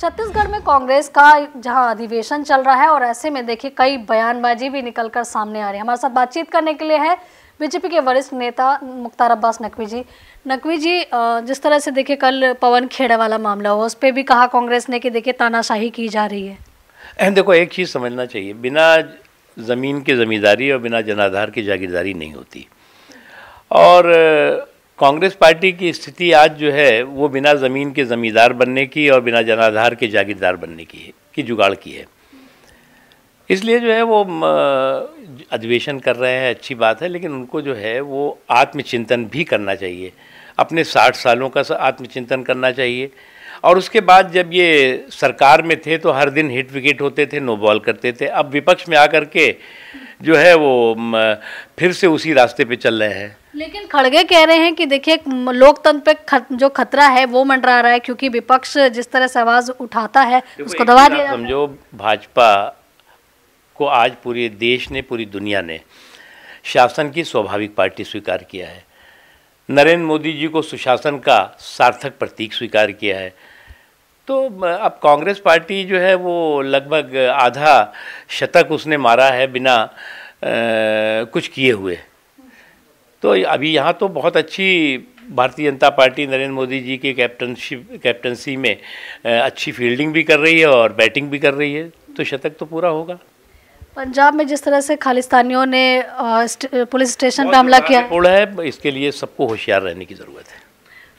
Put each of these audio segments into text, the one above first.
छत्तीसगढ़ में कांग्रेस का जहां अधिवेशन चल रहा है और ऐसे में देखिए कई बयानबाजी भी निकल कर सामने आ रही है हमारे साथ बातचीत करने के लिए है बीजेपी के वरिष्ठ नेता मुख्तार अब्बास नकवी जी नकवी जी जिस तरह से देखिए कल पवन खेड़ा वाला मामला हुआ उस पर भी कहा कांग्रेस ने कि देखिए तानाशाही की जा रही है देखो एक चीज़ समझना चाहिए बिना ज़मीन की ज़मींदारी और बिना जनाधार की जागीरदारी नहीं होती और कांग्रेस पार्टी की स्थिति आज जो है वो बिना ज़मीन के ज़मींदार बनने की और बिना जनाधार के जागीरदार बनने की है की जुगाड़ की है इसलिए जो है वो अधिवेशन कर रहे हैं अच्छी बात है लेकिन उनको जो है वो आत्मचिंतन भी करना चाहिए अपने साठ सालों का आत्मचिंतन करना चाहिए और उसके बाद जब ये सरकार में थे तो हर दिन हिट विकेट होते थे नो बॉल करते थे अब विपक्ष में आकर के जो है वो फिर से उसी रास्ते पे चल रहे हैं लेकिन खड़गे कह रहे हैं कि देखिए लोकतंत्र पे खत, जो खतरा है वो मंडरा रहा है क्योंकि विपक्ष जिस तरह से आवाज उठाता है उसको दबा दिया समझो भाजपा को आज पूरे देश ने पूरी दुनिया ने शासन की स्वाभाविक पार्टी स्वीकार किया है नरेंद्र मोदी जी को सुशासन का सार्थक प्रतीक स्वीकार किया है तो अब कांग्रेस पार्टी जो है वो लगभग आधा शतक उसने मारा है बिना आ, कुछ किए हुए तो अभी यहाँ तो बहुत अच्छी भारतीय जनता पार्टी नरेंद्र मोदी जी की कैप्टनशिप कैप्टनसी में अच्छी फील्डिंग भी कर रही है और बैटिंग भी कर रही है तो शतक तो पूरा होगा पंजाब में जिस तरह से खालिस्तानियों ने पुलिस स्टेशन पर हमला किया है इसके लिए सबको होशियार रहने की ज़रूरत है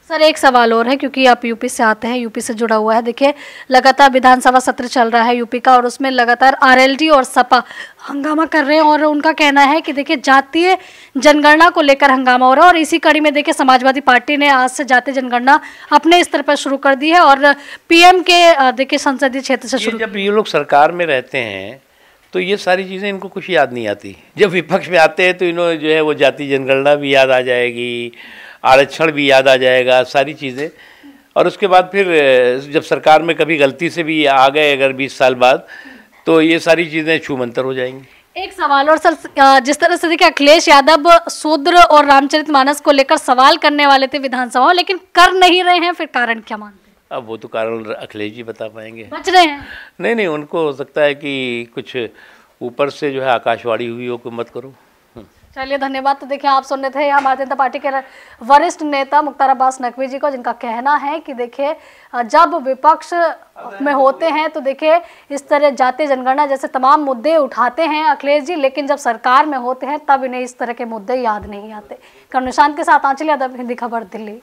सर एक सवाल और है क्योंकि आप यूपी से आते हैं यूपी से जुड़ा हुआ है देखिए लगातार विधानसभा सत्र चल रहा है यूपी का और उसमें लगातार आरएलडी और सपा हंगामा कर रहे हैं और उनका कहना है कि देखिए जातीय जनगणना को लेकर हंगामा हो रहा है और इसी कड़ी में देखिए समाजवादी पार्टी ने आज से जातीय जनगणना अपने स्तर पर शुरू कर दी है और पी के देखिये संसदीय क्षेत्र से शुरू जब ये लोग सरकार में रहते हैं तो ये सारी चीज़ें इनको कुछ याद नहीं आती जब विपक्ष में आते हैं तो इन्होंने जो है वो जाति जनगणना भी याद आ जाएगी आरक्षण भी याद आ जाएगा सारी चीज़ें और उसके बाद फिर जब सरकार में कभी गलती से भी आ गए अगर बीस साल बाद तो ये सारी चीज़ें छूमंतर हो जाएंगी एक सवाल और सर जिस तरह से देखिए अखिलेश यादव शूद्र और रामचरित मानस को लेकर सवाल करने वाले थे विधानसभा लेकिन कर नहीं रहे हैं फिर कारण क्या मानते हैं अब वो तो कारण अखिलेश जी बता पाएंगे बच रहे हैं नहीं नहीं उनको हो सकता है कि कुछ ऊपर से जो है आकाशवाणी हुई हो कोई मत करो चलिए धन्यवाद तो देखिए आप सुन रहे थे यहाँ भारतीय जनता पार्टी के वरिष्ठ नेता मुख्तार अब्बास नकवी जी को जिनका कहना है कि देखिए जब विपक्ष में होते हैं तो देखिए इस तरह जातीय जनगणना जैसे तमाम मुद्दे उठाते हैं अखिलेश जी लेकिन जब सरकार में होते हैं तब इन्हें इस तरह के मुद्दे याद नहीं आते कर्म निशांत के साथ आंचल यादव हिंदी खबर दिल्ली